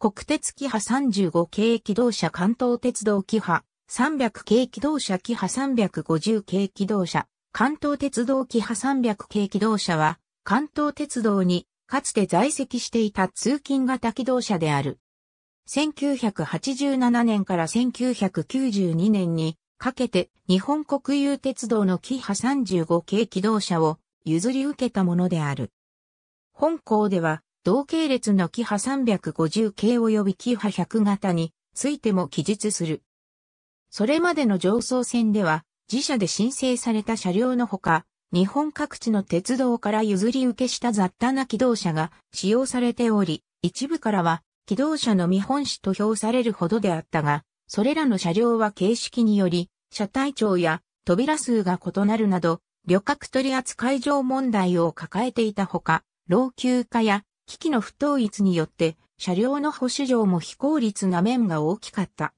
国鉄キハ35系機動車関東鉄道キハ300系機動車キハ350系機動車関東鉄道キハ300系機動車は関東鉄道にかつて在籍していた通勤型機動車である。1987年から1992年にかけて日本国有鉄道のキハ35系機動車を譲り受けたものである。本校では同系列のキハ350系及びキハ100型についても記述する。それまでの上層線では、自社で申請された車両のほか、日本各地の鉄道から譲り受けした雑多な機動車が使用されており、一部からは機動車の見本紙と評されるほどであったが、それらの車両は形式により、車体長や扉数が異なるなど、旅客取扱上問題を抱えていたほか、老朽化や機器の不統一によって、車両の保守上も非効率な面が大きかった。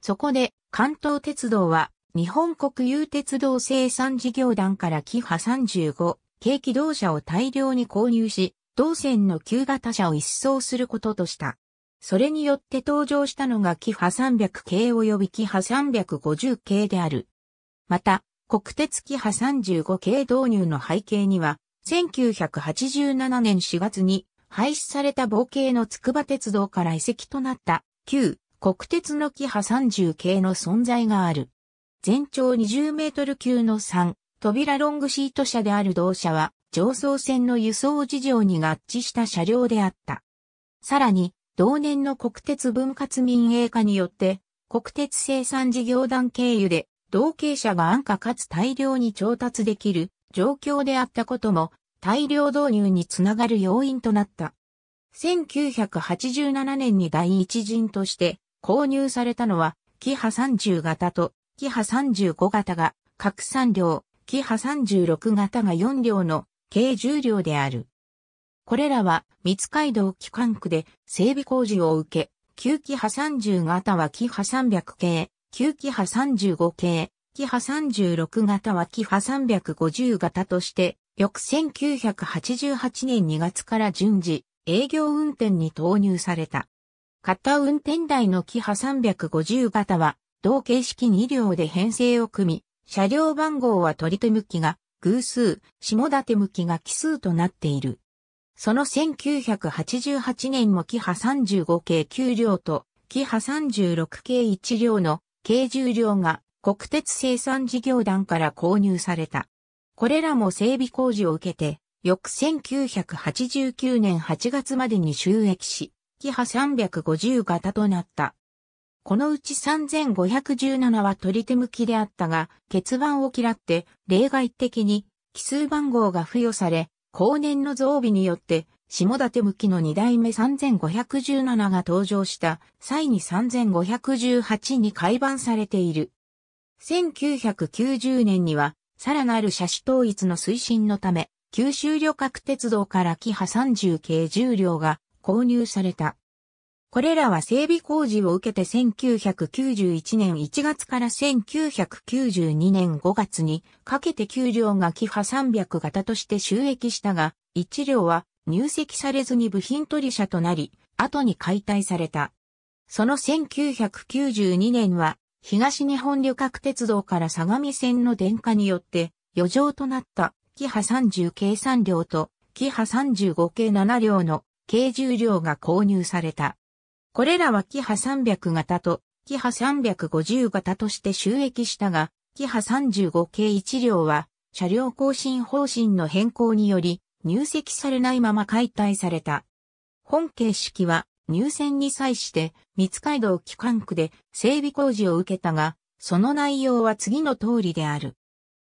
そこで、関東鉄道は、日本国有鉄道生産事業団からキハ35、軽機動車を大量に購入し、同線の旧型車を一掃することとした。それによって登場したのがキハ300系及びキハ350系である。また、国鉄キハ35系導入の背景には、1987年4月に廃止された冒系の筑波鉄道から遺跡となった旧国鉄の木波30系の存在がある。全長20メートル級の3扉ロングシート車である同車は上層線の輸送事情に合致した車両であった。さらに同年の国鉄分割民営化によって国鉄生産事業団経由で同系車が安価かつ大量に調達できる状況であったことも大量導入につながる要因となった。1987年に第一陣として購入されたのは、キハ30型とキハ35型が各3両、キハ36型が4両の計10両である。これらは、三街道機関区で整備工事を受け、旧キハ30型はキハ300系、旧キハ35系、キハ36型はキハ350型として翌1988年2月から順次、営業運転に投入された。型運転台のキハ350型は、同形式2両で編成を組み、車両番号は取り手向きが偶数、下立向きが奇数となっている。その1988年もキハ35系9両と、キハ36系1両の軽重量が国鉄生産事業団から購入された。これらも整備工事を受けて、翌1989年8月までに収益し、キハ350型となった。このうち3517は取り手向きであったが、欠番を嫌って例外的に奇数番号が付与され、後年の増備によって、下立向きの2代目3517が登場した際に3518に改版されている。1990年にはさらなる車種統一の推進のため、九州旅客鉄道からキハ30系重量が購入された。これらは整備工事を受けて1991年1月から1992年5月にかけて9両がキハ300型として収益したが、1両は入籍されずに部品取り車となり、後に解体された。その1992年は東日本旅客鉄道から相模線の電化によって余剰となったキハ30系3両とキハ35系7両の計10両が購入された。これらはキハ300型とキハ350型として収益したが、キハ35系1両は車両更新方針の変更により入籍されないまま解体された。本形式は入選に際して、三街道機関区で整備工事を受けたが、その内容は次の通りである。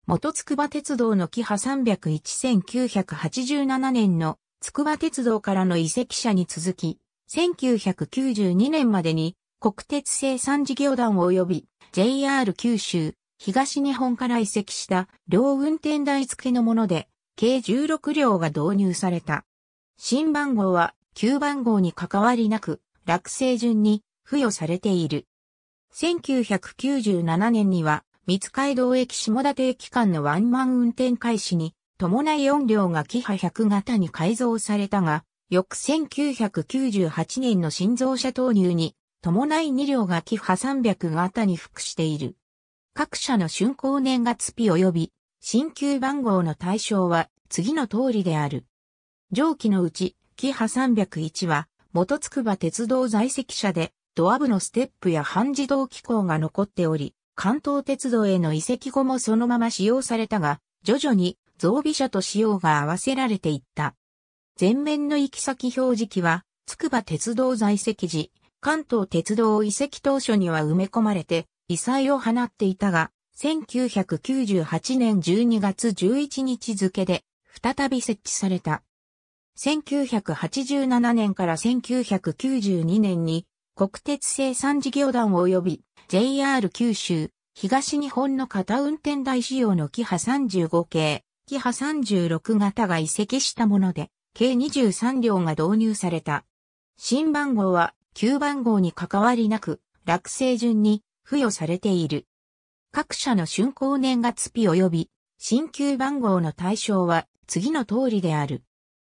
元筑波鉄道の木波3 0 1 9 8 7年の筑波鉄道からの移籍者に続き、1992年までに国鉄生産事業団及び JR 九州、東日本から移籍した両運転台付のもので、計16両が導入された。新番号は9番号に関わりなく、落成順に付与されている。1997年には、三街道駅下立駅間のワンマン運転開始に、伴い4両がキハ100型に改造されたが、翌1998年の新造車投入に、伴い2両がキハ300型に服している。各社の竣工年月日及び、新旧番号の対象は次の通りである。上記のうち、キハ301は、元筑波鉄道在籍車で、ドア部のステップや半自動機構が残っており、関東鉄道への移籍後もそのまま使用されたが、徐々に増備車と仕様が合わせられていった。前面の行き先表示機は、筑波鉄道在籍時、関東鉄道移籍当初には埋め込まれて、異彩を放っていたが、1998年12月11日付で、再び設置された。1987年から1992年に国鉄生産事業団及び JR 九州東日本の型運転台仕様のキハ35系、キハ36型が移籍したもので、計23両が導入された。新番号は旧番号に関わりなく、落成順に付与されている。各社の竣工年月日及び、新旧番号の対象は次の通りである。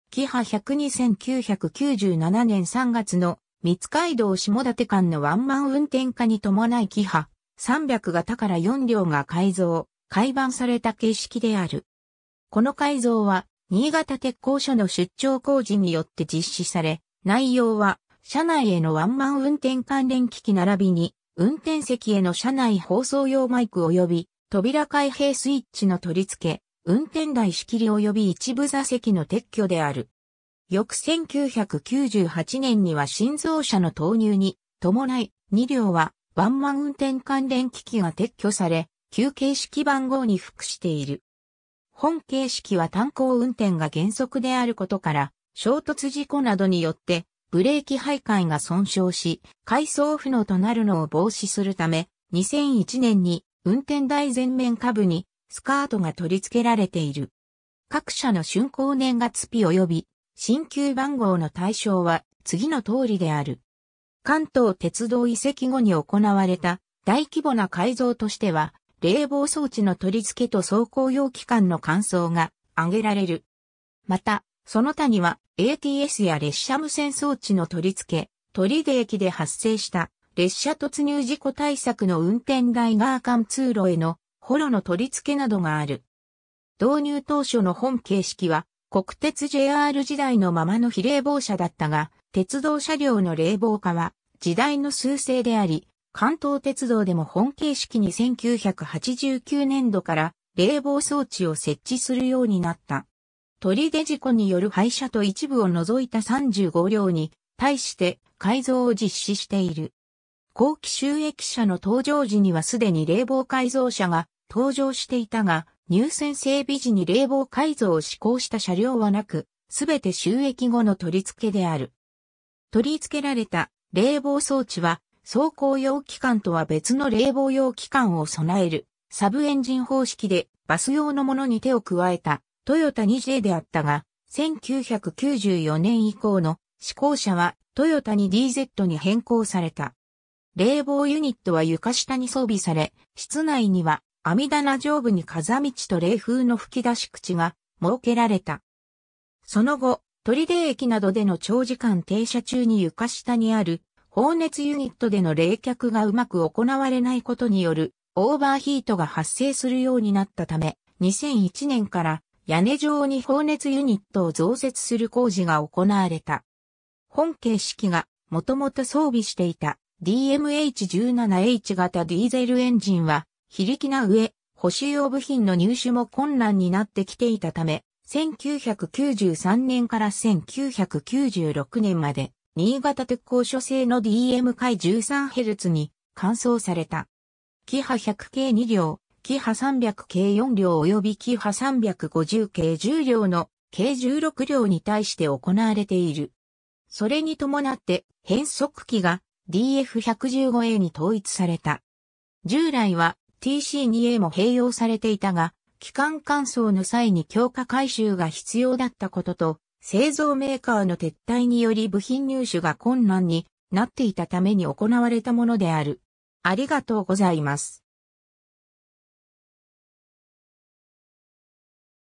キハ1 0 2 9 9 7年3月の三街道下館間のワンマン運転化に伴いキハ300型から4両が改造、改版された形式である。この改造は、新潟鉄工所の出張工事によって実施され、内容は、車内へのワンマン運転関連機器並びに、運転席への車内放送用マイク及び、扉開閉スイッチの取り付け、運転台仕切り及び一部座席の撤去である。翌1998年には新造車の投入に伴い2両はワンマン運転関連機器が撤去され、旧形式番号に服している。本形式は単行運転が原則であることから、衝突事故などによってブレーキ徘徊が損傷し、回送不能となるのを防止するため、2001年に運転台全面下部にスカートが取り付けられている。各社の竣工年月日及び、新旧番号の対象は次の通りである。関東鉄道移籍後に行われた大規模な改造としては、冷房装置の取り付けと走行用機関の乾燥が挙げられる。また、その他には ATS や列車無線装置の取り付け、取出駅で発生した列車突入事故対策の運転台ガー間通路へのホロの取り付けなどがある。導入当初の本形式は国鉄 JR 時代のままの非冷房車だったが、鉄道車両の冷房化は時代の数勢であり、関東鉄道でも本形式に1989年度から冷房装置を設置するようになった。取出事故による廃車と一部を除いた35両に対して改造を実施している。後期収益車の登場時にはすでに冷房改造車が登場していたが、入選整備時に冷房改造を施行した車両はなく、すべて収益後の取り付けである。取り付けられた冷房装置は、走行用機関とは別の冷房用機関を備える、サブエンジン方式でバス用のものに手を加えた、トヨタ 2J であったが、1994年以降の試行車はトヨタに DZ に変更された。冷房ユニットは床下に装備され、室内には阿弥陀上部に風道と冷風の吹き出し口が設けられた。その後、取出駅などでの長時間停車中に床下にある放熱ユニットでの冷却がうまく行われないことによるオーバーヒートが発生するようになったため、2001年から屋根上に放熱ユニットを増設する工事が行われた。本形式がもともと装備していた DMH17H 型ディーゼルエンジンは非力な上、補修用部品の入手も困難になってきていたため、1993年から1996年まで、新潟鉄工所製の DM 回 13Hz に換装された。キハ100系2両、キハ300系4両及びキハ350系10両の計16両に対して行われている。それに伴って変速機が DF115A に統一された。従来は TC2A も併用されていたが、機関乾燥の際に強化回収が必要だったことと、製造メーカーの撤退により部品入手が困難になっていたために行われたものである。ありがとうございます。